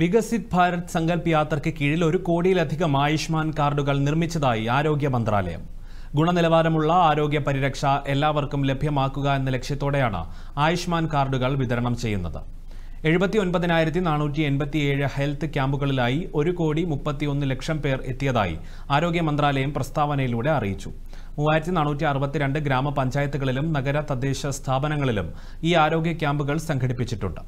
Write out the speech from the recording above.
വികസിത് ഭാരത് സങ്കല്പ് യാത്രയ്ക്ക് കീഴിൽ ഒരു കോടിയിലധികം ആയുഷ്മാൻ കാർഡുകൾ നിർമ്മിച്ചതായി ആരോഗ്യ മന്ത്രാലയം ഗുണനിലവാരമുള്ള ആരോഗ്യ പരിരക്ഷ എല്ലാവർക്കും ലഭ്യമാക്കുക എന്ന ലക്ഷ്യത്തോടെയാണ് ആയുഷ്മാൻ കാർഡുകൾ വിതരണം ചെയ്യുന്നത് എഴുപത്തി ഒൻപതിനായിരത്തി നാനൂറ്റി എൺപത്തിയേഴ് ഹെൽത്ത് ക്യാമ്പുകളിലായി ഒരു കോടി മുപ്പത്തിയൊന്ന് ലക്ഷം പേർ എത്തിയതായി ആരോഗ്യ മന്ത്രാലയം പ്രസ്താവനയിലൂടെ അറിയിച്ചു മൂവായിരത്തി നാനൂറ്റി അറുപത്തിരണ്ട് ഗ്രാമപഞ്ചായത്തുകളിലും നഗര തദ്ദേശ സ്ഥാപനങ്ങളിലും ഈ ആരോഗ്യ ക്യാമ്പുകൾ സംഘടിപ്പിച്ചിട്ടുണ്ട്